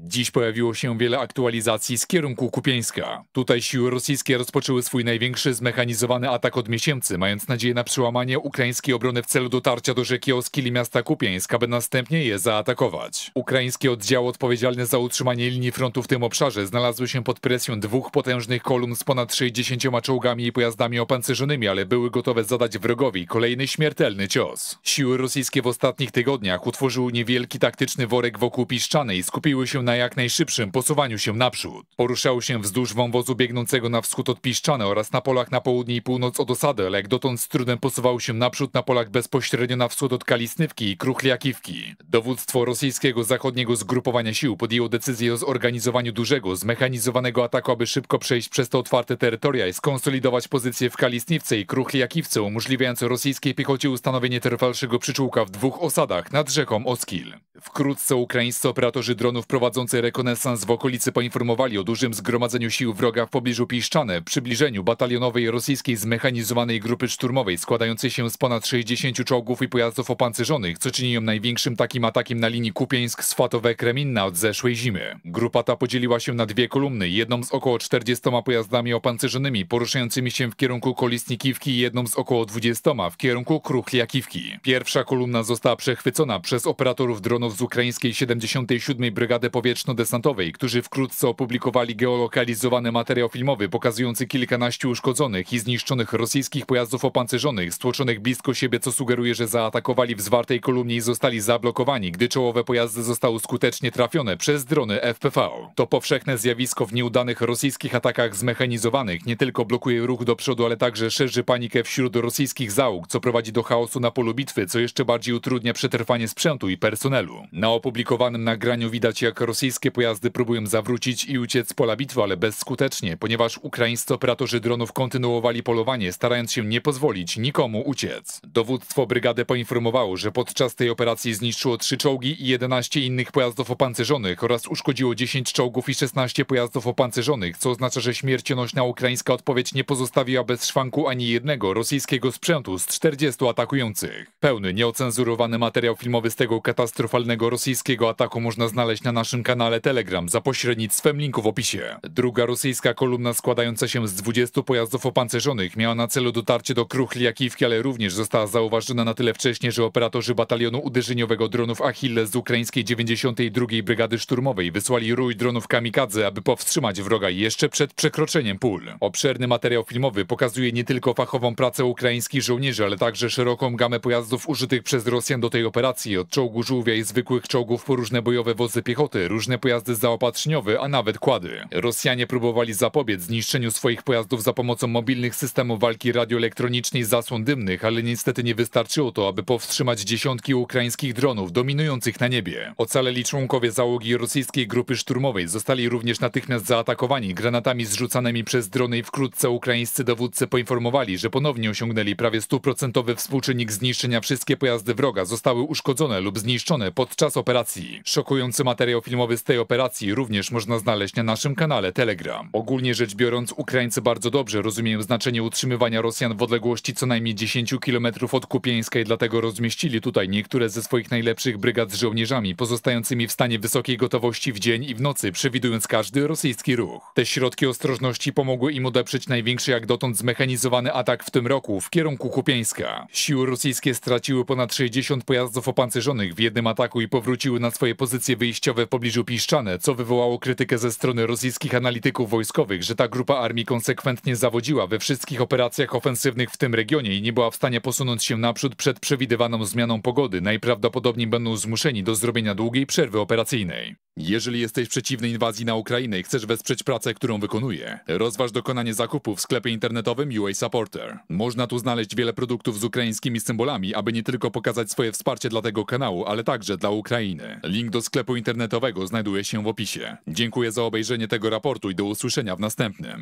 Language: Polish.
Dziś pojawiło się wiele aktualizacji z kierunku Kupieńska. Tutaj siły rosyjskie rozpoczęły swój największy zmechanizowany atak od miesięcy, mając nadzieję na przełamanie ukraińskiej obrony w celu dotarcia do rzeki Oskili miasta Kupieńska, aby następnie je zaatakować. Ukraińskie oddziały odpowiedzialne za utrzymanie linii frontu w tym obszarze znalazły się pod presją dwóch potężnych kolumn z ponad 60 czołgami i pojazdami opancerzonymi, ale były gotowe zadać wrogowi kolejny śmiertelny cios. Siły rosyjskie w ostatnich tygodniach utworzyły niewielki taktyczny worek wokół Piszczany i skupiły się na jak najszybszym posuwaniu się naprzód. Poruszał się wzdłuż wąwozu biegnącego na wschód od Piszczane oraz na polach na południe i północ od osady, ale jak dotąd z trudem posuwał się naprzód na polach bezpośrednio na wschód od Kalisnywki i Kruchliakiwki. Dowództwo rosyjskiego zachodniego zgrupowania sił podjęło decyzję o zorganizowaniu dużego, zmechanizowanego ataku, aby szybko przejść przez te otwarte terytoria i skonsolidować pozycje w Kalisniwce i Kruchliakiwce, umożliwiając rosyjskiej piechocie ustanowienie trwalszego przyczółka w dwóch osadach nad rzeką Oskil. Wkrótce ukraińscy operatorzy dronów prowadzący rekonesans w okolicy poinformowali o dużym zgromadzeniu sił wroga w pobliżu Piszczane, przybliżeniu batalionowej rosyjskiej zmechanizowanej grupy szturmowej składającej się z ponad 60 czołgów i pojazdów opancerzonych, co czyni ją największym takim atakiem na linii Kupieńsk-Swatowe-Kreminna od zeszłej zimy. Grupa ta podzieliła się na dwie kolumny, jedną z około 40 pojazdami opancerzonymi poruszającymi się w kierunku Kolistnikiwki i jedną z około 20 w kierunku Kruchliakiwki. Pierwsza kolumna została przechwycona przez operatorów dronów z ukraińskiej 77. Brygady Powietrzno-Desantowej, którzy wkrótce opublikowali geolokalizowany materiał filmowy pokazujący kilkanaście uszkodzonych i zniszczonych rosyjskich pojazdów opancerzonych, stłoczonych blisko siebie, co sugeruje, że zaatakowali w zwartej kolumnie i zostali zablokowani, gdy czołowe pojazdy zostały skutecznie trafione przez drony FPV. To powszechne zjawisko w nieudanych rosyjskich atakach zmechanizowanych nie tylko blokuje ruch do przodu, ale także szerzy panikę wśród rosyjskich załóg, co prowadzi do chaosu na polu bitwy, co jeszcze bardziej utrudnia przetrwanie sprzętu i personelu. Na opublikowanym nagraniu widać, jak rosyjskie pojazdy próbują zawrócić i uciec z pola bitwy, ale bezskutecznie, ponieważ ukraińscy operatorzy dronów kontynuowali polowanie, starając się nie pozwolić nikomu uciec. Dowództwo brygady poinformowało, że podczas tej operacji zniszczyło trzy czołgi i 11 innych pojazdów opancerzonych oraz uszkodziło 10 czołgów i 16 pojazdów opancerzonych, co oznacza, że śmiercionośna ukraińska odpowiedź nie pozostawiła bez szwanku ani jednego rosyjskiego sprzętu z 40 atakujących. Pełny, nieocenzurowany materiał filmowy z tego katastrofalnego potencjalnego rosyjskiego ataku można znaleźć na naszym kanale Telegram za pośrednictwem linku w opisie. Druga rosyjska kolumna składająca się z 20 pojazdów opancerzonych miała na celu dotarcie do Kruchli Jakiwki, ale również została zauważona na tyle wcześnie, że operatorzy batalionu uderzeniowego dronów Achille z ukraińskiej 92 Brygady Szturmowej wysłali rój dronów kamikadze, aby powstrzymać wroga jeszcze przed przekroczeniem pól. Obszerny materiał filmowy pokazuje nie tylko fachową pracę ukraińskich żołnierzy, ale także szeroką gamę pojazdów użytych przez Rosjan do tej operacji, od czołgu żółwia i zwłaszcza zwykłych czołgów po różne bojowe wozy piechoty, różne pojazdy zaopatrzniowe, a nawet kłady. Rosjanie próbowali zapobiec zniszczeniu swoich pojazdów za pomocą mobilnych systemów walki radioelektronicznej zasłon dymnych, ale niestety nie wystarczyło to, aby powstrzymać dziesiątki ukraińskich dronów dominujących na niebie. Ocaleli członkowie załogi rosyjskiej grupy szturmowej zostali również natychmiast zaatakowani granatami zrzucanymi przez drony i wkrótce ukraińscy dowódcy poinformowali, że ponownie osiągnęli prawie stuprocentowy współczynnik zniszczenia wszystkie pojazdy wroga zostały uszkodzone lub zniszczone po podczas operacji. Szokujący materiał filmowy z tej operacji również można znaleźć na naszym kanale Telegram. Ogólnie rzecz biorąc, Ukraińcy bardzo dobrze rozumieją znaczenie utrzymywania Rosjan w odległości co najmniej 10 km od Kupieńska i dlatego rozmieścili tutaj niektóre ze swoich najlepszych brygad z żołnierzami pozostającymi w stanie wysokiej gotowości w dzień i w nocy, przewidując każdy rosyjski ruch. Te środki ostrożności pomogły im odeprzeć największy jak dotąd zmechanizowany atak w tym roku w kierunku Kupieńska. Siły rosyjskie straciły ponad 60 pojazdów opancerzonych w jednym ataku ataku i powróciły na swoje pozycje wyjściowe w pobliżu Piszczane, co wywołało krytykę ze strony rosyjskich analityków wojskowych, że ta grupa armii konsekwentnie zawodziła we wszystkich operacjach ofensywnych w tym regionie i nie była w stanie posunąć się naprzód przed przewidywaną zmianą pogody. Najprawdopodobniej będą zmuszeni do zrobienia długiej przerwy operacyjnej. Jeżeli jesteś przeciwny inwazji na Ukrainę i chcesz wesprzeć pracę, którą wykonuję, rozważ dokonanie zakupu w sklepie internetowym UA Supporter. Można tu znaleźć wiele produktów z ukraińskimi symbolami, aby nie tylko pokazać swoje wsparcie dla tego kanału, ale także dla dla Ukrainy. Link do sklepu internetowego znajduje się w opisie. Dziękuję za obejrzenie tego raportu i do usłyszenia w następnym.